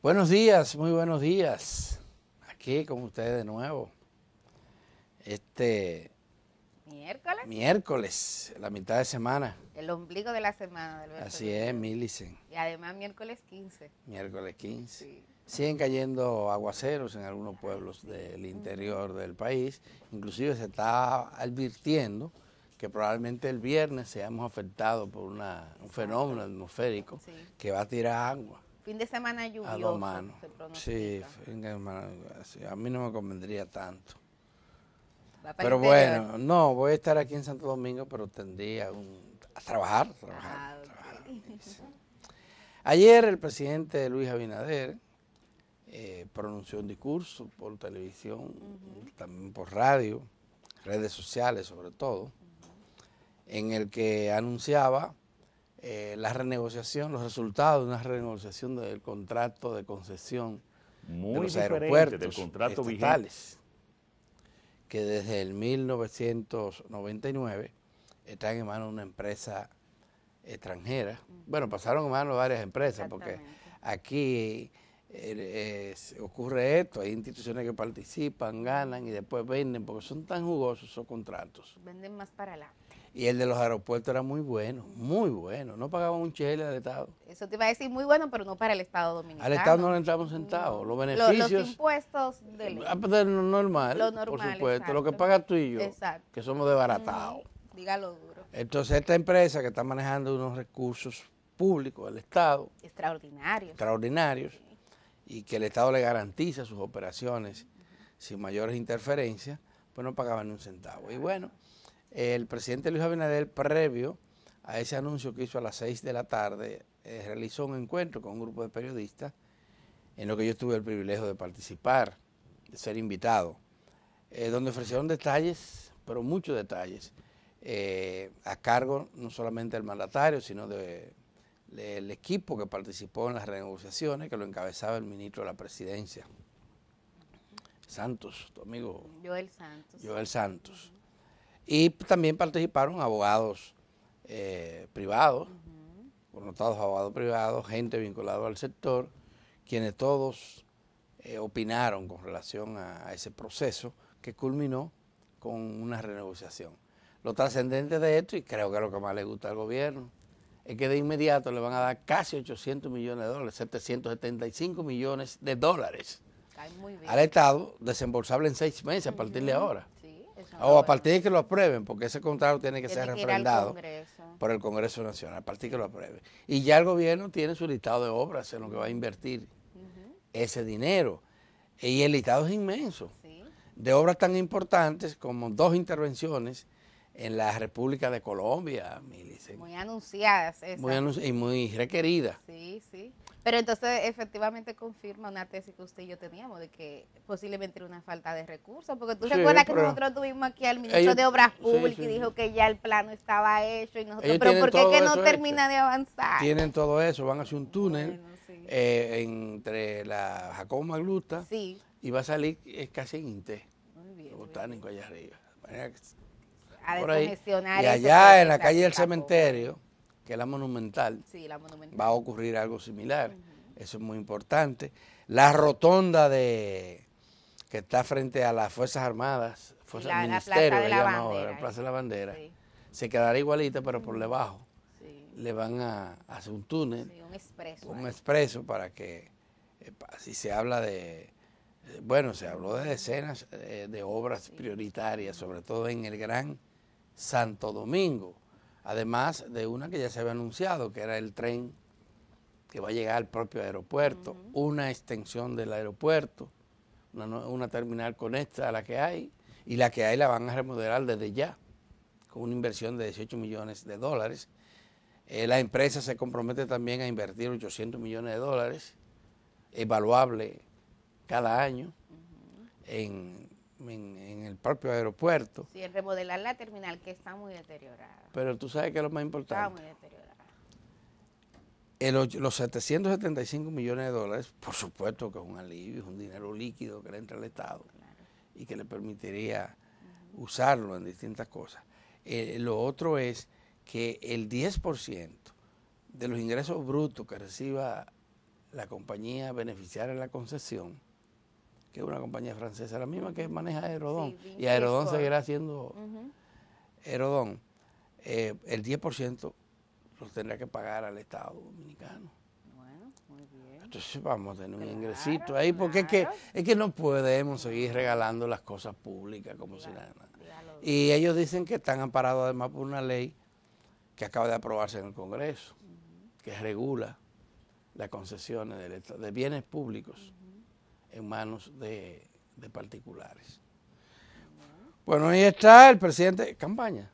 Buenos días, muy buenos días. Aquí con ustedes de nuevo. Este. Miércoles. Miércoles, la mitad de semana. El ombligo de la semana, Así es, Milicen. Y además miércoles 15. Miércoles 15. Siguen cayendo aguaceros en algunos pueblos del interior del país. Inclusive se está advirtiendo que probablemente el viernes seamos afectados por un fenómeno atmosférico que va a tirar agua fin de semana lluvioso. A sí, fin de semana, a mí no me convendría tanto. Pero bueno, no, voy a estar aquí en Santo Domingo, pero tendría un, a trabajar, Ayer el presidente Luis Abinader eh, pronunció un discurso por televisión, también por radio, redes sociales sobre todo, en el que anunciaba eh, la renegociación, los resultados de una renegociación del contrato de concesión de los aeropuertos del contrato estatales, que desde el 1999 están en manos de una empresa extranjera. Bueno, pasaron en manos varias empresas, porque aquí eh, ocurre esto, hay instituciones que participan, ganan y después venden, porque son tan jugosos esos contratos. Venden más para la... Y el de los aeropuertos era muy bueno, muy bueno. No pagaban un chele al Estado. Eso te iba a decir muy bueno, pero no para el Estado dominicano. Al Estado no le entraba un centavo. Los beneficios. Los, impuestos del. Ah, pues, lo normal, normal, por supuesto. Lo que pagas tú y yo, exacto. que somos desbaratados. dígalo duro. Entonces, esta empresa que está manejando unos recursos públicos del Estado. Extraordinarios. Extraordinarios. Y que el Estado le garantiza sus operaciones sin mayores interferencias, pues no pagaban ni un centavo. Y bueno el presidente Luis Abinader, previo a ese anuncio que hizo a las 6 de la tarde, eh, realizó un encuentro con un grupo de periodistas en lo que yo tuve el privilegio de participar, de ser invitado, eh, donde ofrecieron detalles, pero muchos detalles, eh, a cargo no solamente del mandatario, sino del equipo que participó en las renegociaciones, que lo encabezaba el ministro de la presidencia. Santos, tu amigo. Joel Santos. Joel Santos. Y también participaron abogados eh, privados, connotados abogados privados, gente vinculada al sector, quienes todos eh, opinaron con relación a, ese proceso que culminó con una renegociación. Lo trascendente de esto, y creo que es lo que más le gusta al gobierno, es que de inmediato le van a dar casi 800 millones de dólares, 775 millones de dólares al Estado, desembolsable en seis meses a partir de ahora. O a partir de que lo aprueben, porque ese contrato tiene que ser refrendado por el Congreso Nacional, a partir de que lo aprueben. Y ya el gobierno tiene su listado de obras en lo que va a invertir ese dinero. Y el listado es inmenso, de obras tan importantes como dos intervenciones en la República de Colombia, Muy anunciadas esas. Muy y muy requeridas. Sí, sí. Pero entonces efectivamente confirma una tesis que usted y yo teníamos de que posiblemente era una falta de recursos, porque tú recuerdas que nosotros tuvimos aquí al ministro de Obras Públicas y dijo que ya el plano estaba hecho y nosotros, pero ¿por qué no termina de avanzar? Tienen todo eso, van hacia un túnel eh, entre la Jacob Magluta y va a salir eh, casi en Inte, botánico allá arriba. A y allá en la calle del cementerio que es la monumental, va a ocurrir algo similar. Eso es muy importante. La rotonda de que está frente a las Fuerzas Armadas, Fuerzas la, Ministerio, de la bandera, se quedará igualita, pero por debajo le van a, hacer un túnel, un expreso, para que, eh, si se habla de, eh, bueno, se habló de decenas eh, de obras prioritarias, sobre todo en el Gran Santo Domingo además de una que ya se había anunciado, que era el tren que va a llegar al propio aeropuerto, una extensión del aeropuerto, una, terminal conecta a la que hay, y la que hay la van a remodelar desde ya, con una inversión de 18 millones de dólares. Eh, la empresa se compromete también a invertir 800 millones de dólares, evaluable cada año, en en, el propio aeropuerto. Sí, remodelar la terminal que está muy deteriorada. Pero tú sabes que es lo más importante. Está muy deteriorada. los 775 millones de dólares, por supuesto que es un alivio, es un dinero líquido que le entra al Estado y que le permitiría usarlo en distintas cosas. Eh, lo otro es que el 10% de los ingresos brutos que reciba la compañía beneficiar en la concesión es una compañía francesa, la misma que maneja Aerodón. y Aerodón seguirá siendo eh, el 10% lo tendrá que pagar al Estado Dominicano. Entonces vamos a tener un ingresito ahí, porque es, que, es que no podemos seguir regalando las cosas públicas como si nada. Y ellos dicen que están amparados además por una ley que acaba de aprobarse en el Congreso, que regula las concesiones de, bienes públicos en manos de, particulares. Bueno, ahí está el presidente, campaña.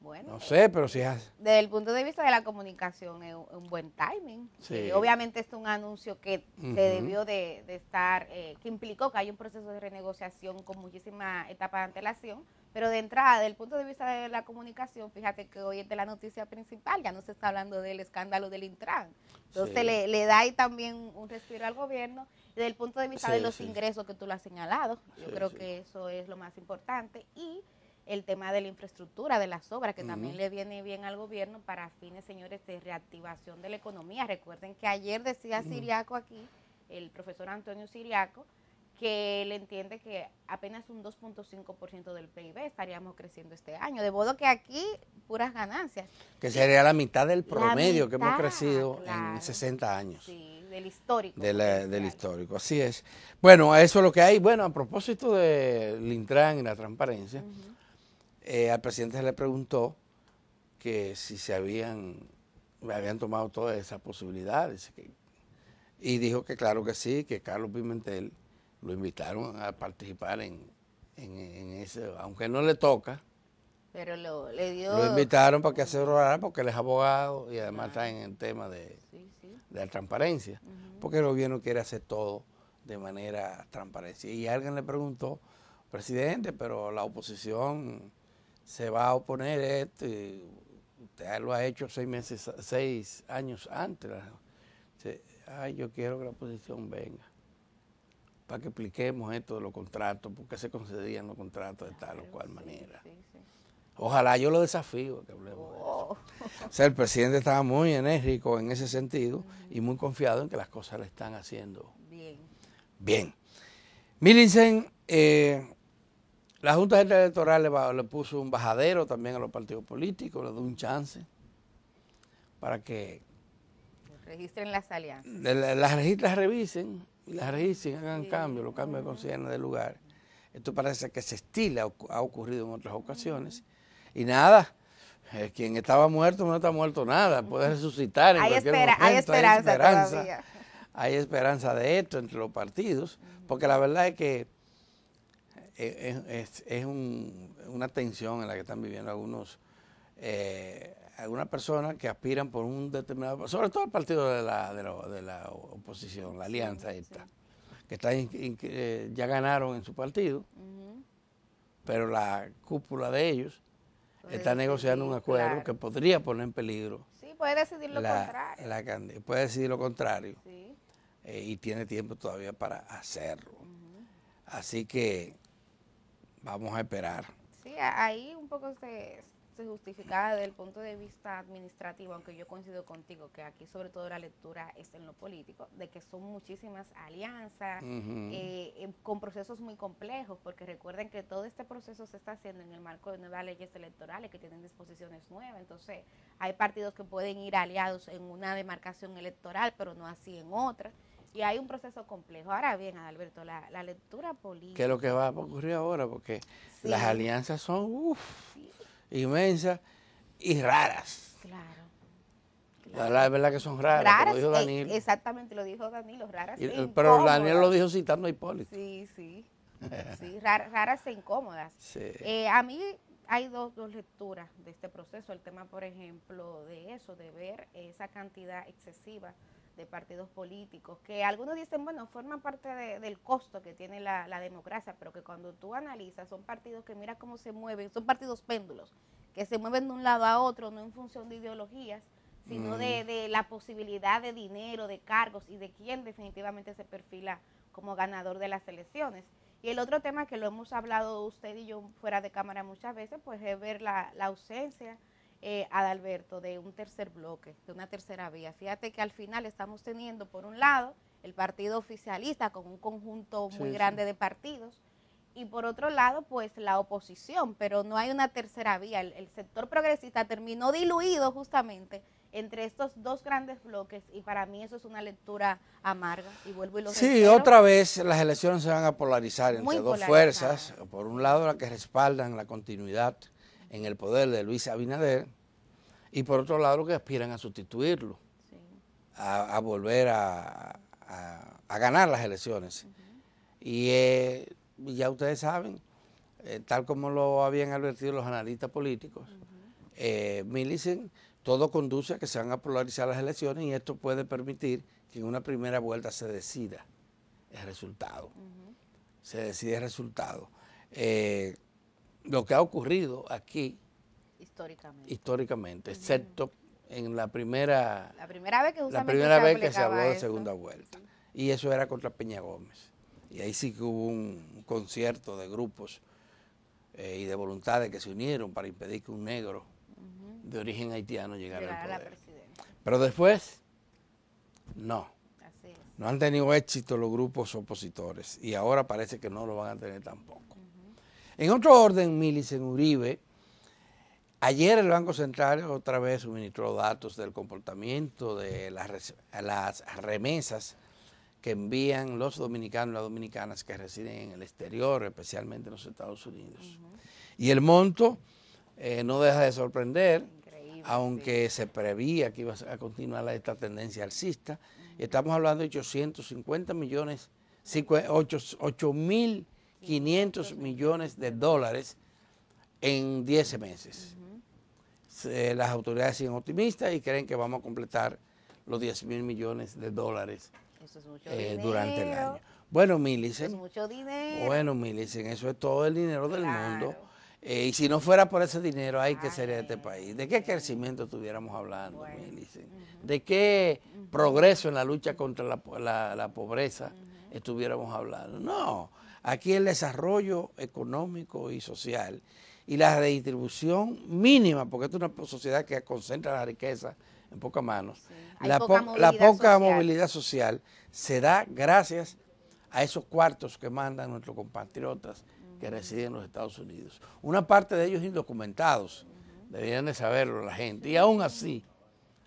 Bueno, no eh, sé, pero si hace. Desde el punto de vista de la comunicación, es un buen timing. Y obviamente es un anuncio que se debió de, estar, eh, que implicó que hay un proceso de renegociación con muchísima etapa de antelación, pero de entrada, el punto de vista de la comunicación, fíjate que hoy es de la noticia principal, ya no se está hablando del escándalo del Intran. Entonces le, da ahí también un respiro al gobierno. Desde el punto de vista de los ingresos que tú lo has señalado, yo creo que eso es lo más importante. Y el tema de la infraestructura, de las obras, que también le viene bien al gobierno para fines, señores, de reactivación de la economía. Recuerden que ayer decía Siriaco aquí, el profesor Antonio Siriaco, que él entiende que apenas un 2.5% del PIB estaríamos creciendo este año. De modo que aquí puras ganancias. Que sería la mitad del promedio que hemos crecido en 60 años. Sí, del histórico. del histórico, así es. Bueno, eso es lo que hay. Bueno, a propósito del Intran y la transparencia, eh, al presidente se le preguntó que si se habían, habían tomado todas esas posibilidades. Y dijo que claro que sí, que Carlos Pimentel lo invitaron a participar en, en, ese, aunque no le toca. Pero lo, le dio... Lo invitaron para que asesorara porque él es abogado y además está en el tema de, la transparencia, porque el gobierno quiere hacer todo de manera transparente. Y alguien le preguntó, presidente, pero la oposición se va a oponer a esto usted lo ha hecho seis meses, seis años antes. Ay, yo quiero que la oposición venga para que expliquemos esto de los contratos, por qué se concedían los contratos de tal o cual manera. Ojalá yo lo desafío que hablemos de eso. Oh. O sea, el presidente estaba muy enérgico en ese sentido y muy confiado en que las cosas le están haciendo bien. Bien. Milicen, eh, la Junta Electoral le, puso un bajadero también a los partidos políticos, le dio un chance para que registren las alianzas. Las, registras revisen la se hagan cambios, los cambios de conciencia de lugar. Esto parece que se estila, ha ocurrido en otras ocasiones. Y nada, eh, quien estaba muerto no está muerto nada, puede resucitar en hay cualquier momento. Hay esperanza, hay esperanza de esto entre los partidos, porque la verdad es que eh, es, una tensión en la que están viviendo algunos eh, algunas personas que aspiran por un determinado, sobre todo el partido de la, de la, oposición, la alianza esta, que está eh, ya ganaron en su partido, pero la cúpula de ellos está negociando un acuerdo que podría poner en peligro. Sí, puede decidir lo contrario. puede decidir lo contrario. Eh, y tiene tiempo todavía para hacerlo. Así que vamos a esperar. Sí, ahí un poco se, justificada justificada desde el punto de vista administrativo, aunque yo coincido contigo que aquí sobre todo la lectura es en lo político, de que son muchísimas alianzas eh, em, con procesos muy complejos, porque recuerden que todo este proceso se está haciendo en el marco de nuevas leyes electorales que tienen disposiciones nuevas, entonces hay partidos que pueden ir aliados en una demarcación electoral, pero no así en otra. Y hay un proceso complejo. Ahora bien, Alberto, la, lectura política. Que es lo que va a ocurrir ahora, porque las alianzas son. uff inmensas y raras. Claro. es La, verdad que son raras, raras como dijo eh, exactamente, lo dijo Danilo, raras e eh, Pero Daniel lo dijo citando a Hipólito. Sí, sí. sí raras, raras e incómodas. Eh, a mí hay dos, dos lecturas de este proceso. El tema, por ejemplo, de eso, de ver esa cantidad excesiva de partidos políticos, que algunos dicen, bueno, forman parte del costo que tiene la, democracia, pero que cuando tú analizas son partidos que mira cómo se mueven, son partidos péndulos, que se mueven de un lado a otro, no en función de ideologías, sino de, la posibilidad de dinero, de cargos y de quién definitivamente se perfila como ganador de las elecciones. Y el otro tema que lo hemos hablado usted y yo fuera de cámara muchas veces, pues es ver la, la ausencia eh, Adalberto, de un tercer bloque, de una tercera vía. Fíjate que al final estamos teniendo, por un lado, el partido oficialista con un conjunto muy grande de partidos, y por otro lado, pues la oposición, pero no hay una tercera vía. El, sector progresista terminó diluido justamente entre estos dos grandes bloques y para mí eso es una lectura amarga y vuelvo y lo Sí, otra vez las elecciones se van a polarizar entre dos fuerzas, por un lado las que respaldan la continuidad en el poder de Luis Abinader, y por otro lado que aspiran a sustituirlo, a, volver a, ganar las elecciones. Eh, y ya ustedes saben, eh, tal como lo habían advertido los analistas políticos, eh, Millicent, todo conduce a que se van a polarizar las elecciones y esto puede permitir que en una primera vuelta se decida el resultado. Se decide el resultado lo que ha ocurrido aquí históricamente, excepto en la primera la primera vez que, se, habló de segunda vuelta y eso era contra Peña Gómez y ahí sí que hubo un concierto de grupos eh, y de voluntades que se unieron para impedir que un negro de origen haitiano llegara al poder. Pero después, no. No han tenido éxito los grupos opositores y ahora parece que no lo van a tener tampoco. En otro orden, Milicen Uribe, ayer el Banco Central otra vez suministró datos del comportamiento de las, remesas que envían los dominicanos y las dominicanas que residen en el exterior, especialmente en los Estados Unidos. Y el monto eh, no deja de sorprender, aunque se prevía que iba a continuar esta tendencia alcista. Estamos hablando de 850 millones, 8 mil 500 millones de dólares en 10 meses. Eh, las autoridades siguen optimistas y creen que vamos a completar los 10 mil millones de dólares eh, durante el año. Bueno, Milicen. Es mucho dinero. Bueno, Milicen, eso es todo el dinero del mundo. Eh, y si no fuera por ese dinero, hay que sería este país? ¿De qué crecimiento estuviéramos hablando, Milicen? ¿De qué progreso en la lucha contra la pobreza estuviéramos hablando? No Aquí el desarrollo económico y social y la redistribución mínima, porque esto es una sociedad que concentra la riqueza en pocas manos, la, poca, movilidad social se da gracias a esos cuartos que mandan nuestros compatriotas que residen en los Estados Unidos. Una parte de ellos indocumentados, deberían de saberlo la gente, y aún así,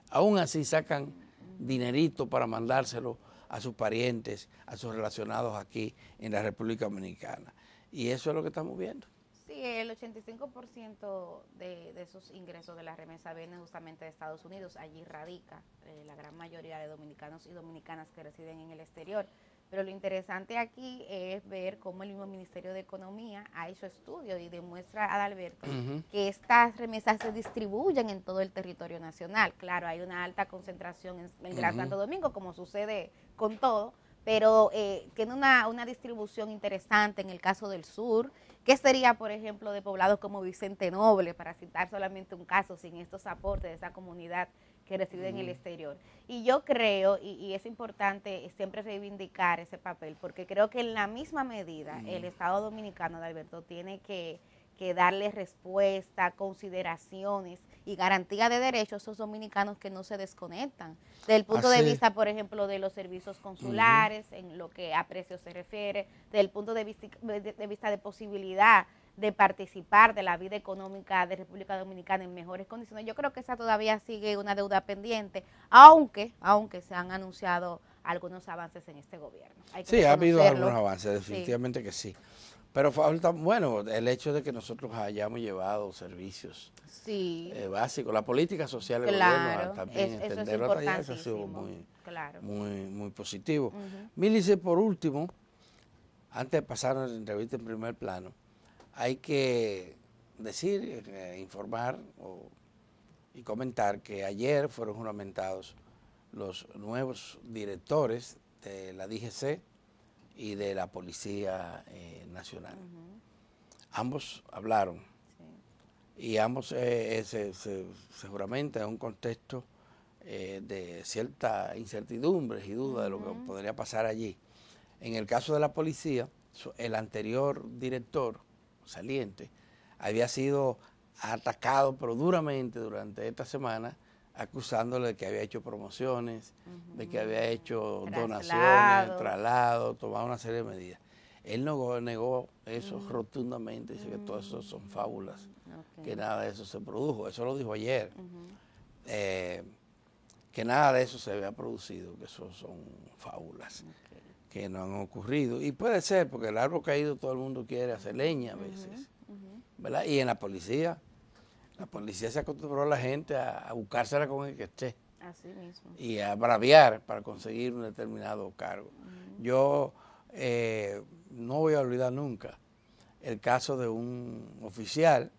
aún así sacan dinerito para mandárselo a sus parientes, a sus relacionados aquí en la República Dominicana. Y eso es lo que estamos viendo. Sí, el 85% de, de esos ingresos de la remesa vienen justamente de Estados Unidos. Allí radica eh, la gran mayoría de dominicanos y dominicanas que residen en el exterior. Pero lo interesante aquí es ver cómo el mismo Ministerio de Economía ha hecho estudios y demuestra a Adalberto que estas remesas se distribuyen en todo el territorio nacional. Claro, hay una alta concentración en el Gran Santo Domingo, como sucede con todo, pero eh, tiene una, una distribución interesante en el caso del sur. ¿Qué sería, por ejemplo, de poblados como Vicente Noble, para citar solamente un caso, sin estos aportes de esa comunidad que reside en el exterior. Y yo creo, y, es importante siempre reivindicar ese papel, porque creo que en la misma medida el Estado Dominicano de Alberto tiene que, que, darle respuesta, consideraciones y garantía de derechos a esos dominicanos que no se desconectan. Del punto de vista, por ejemplo, de los servicios consulares, en lo que a precios se refiere, del punto de, vista de posibilidad de participar de la vida económica de República Dominicana en mejores condiciones. Yo creo que esa todavía sigue una deuda pendiente, aunque, aunque se han anunciado algunos avances en este gobierno. Hay sí, ha habido algunos avances, definitivamente que sí. Pero falta, bueno, el hecho de que nosotros hayamos llevado servicios sí. Eh, básicos, la política social del gobierno ah, también entenderlo es eso ha sido muy, muy, positivo. Milice, por último, antes de pasar a la entrevista en primer plano, hay que decir, eh, informar y comentar que ayer fueron juramentados los nuevos directores de la DGC y de la Policía eh, Nacional. Ambos hablaron y ambos eh, seguramente en un contexto de cierta incertidumbre y duda de lo que podría pasar allí. En el caso de la policía, el anterior director, saliente había sido atacado pero duramente durante esta semana acusándole de que había hecho promociones, de que había hecho donaciones, traslado, tomado una serie de medidas. Él no negó eso rotundamente, dice que todo eso son fábulas, mm, que nada de eso se produjo. Eso lo dijo ayer que nada de eso se vea producido, que eso son fábulas que no han ocurrido. Y puede ser, porque el árbol caído todo el mundo quiere hacer leña a veces, Y en la policía, la policía se acostumbró a la gente a, buscársela con el que esté. Así mismo. Y a braviar para conseguir un determinado cargo. Yo eh, no voy a olvidar nunca el caso de un oficial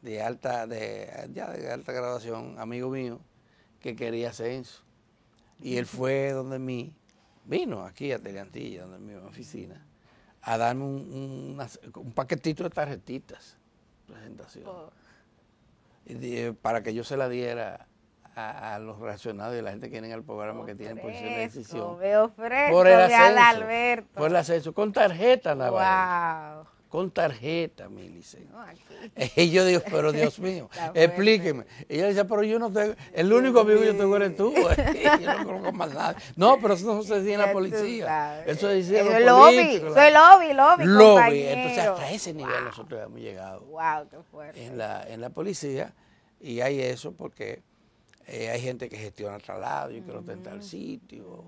de alta, de, ya de alta graduación, amigo mío, que quería ascenso, Y él fue donde mí, vino aquí a Teleantilla, donde mi oficina, a darme un, un, paquetito de tarjetitas, presentación, oh. eh, para que yo se la diera a, los reaccionados y a la gente que viene al programa que tienen por de decisión. por el ascenso, Por el ascenso, con tarjeta la con tarjeta, Milice. y yo digo, pero Dios mío, explíqueme. Y ella dice, pero yo no tengo, el único amigo que yo tengo eres tú. yo no conozco más nada. No, pero eso no se decía en la policía. Eso decía El eh, lobby, soy lobby, lobby, lobby. Compañero. Entonces hasta ese nivel nosotros hemos llegado. Wow, qué fuerte. En la, en la policía y hay eso porque eh, hay gente que gestiona traslado, yo quiero uh tentar el sitio.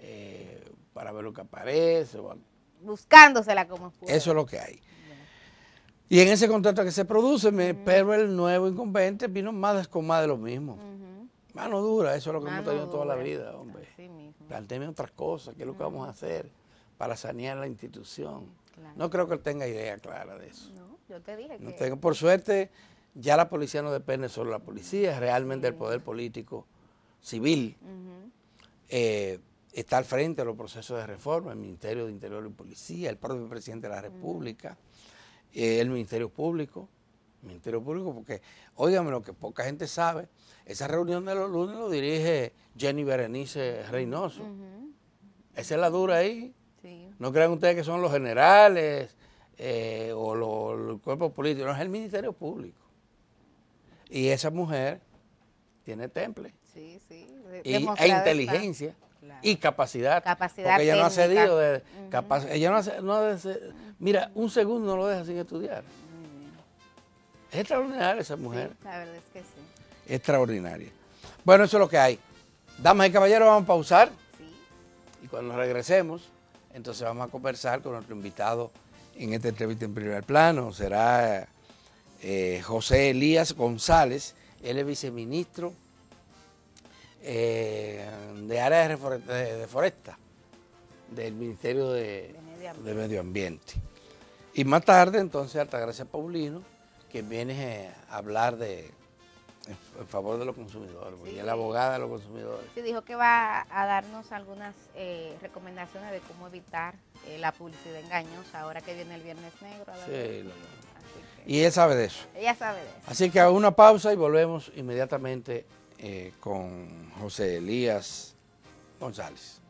Eh, para ver lo que aparece o buscándosela como Eso es lo que hay. Y en ese contrato que se produce, pero el nuevo incumbente vino más con más de lo mismo. Mano dura, eso es lo que hemos tenido toda la vida, hombre. Planteame otras cosas, qué es lo que vamos a hacer para sanear la institución. No creo que él tenga idea clara de eso. No, yo te dije que... Tengo, por suerte, ya la policía no depende solo de la policía, es realmente el poder político civil está al frente de los procesos de reforma, el Ministerio de Interior y Policía, el propio presidente de la República, eh, el Ministerio Público, Ministerio Público, porque, óigame lo que poca gente sabe, esa reunión de los lunes lo dirige Jenny Berenice Reynoso. Esa es la dura ahí. No crean ustedes que son los generales eh, o los, cuerpos políticos, no es el Ministerio Público. Y esa mujer tiene temple. Sí, sí. y, e inteligencia. Y capacidad. Porque ella no ha cedido. Mira, un segundo no lo deja sin estudiar. Es extraordinaria esa mujer. la verdad es que sí. Extraordinaria. Bueno, eso es lo que hay. Damas y caballeros, vamos a pausar. Y cuando regresemos, entonces vamos a conversar con nuestro invitado en esta entrevista en primer plano. Será eh, José Elías González. Él es viceministro eh, de área de, foresta, del Ministerio de, Medio Ambiente. Y más tarde, entonces, Altagracia Paulino, que viene a hablar de en favor de los consumidores, y es la abogada de los consumidores. Sí, dijo que va a darnos algunas eh, recomendaciones de cómo evitar eh, la publicidad engaños ahora que viene el Viernes Negro. Sí, Y ella sabe de eso. Ella sabe de eso. Así que hago una pausa y volvemos inmediatamente eh, con José Elías González.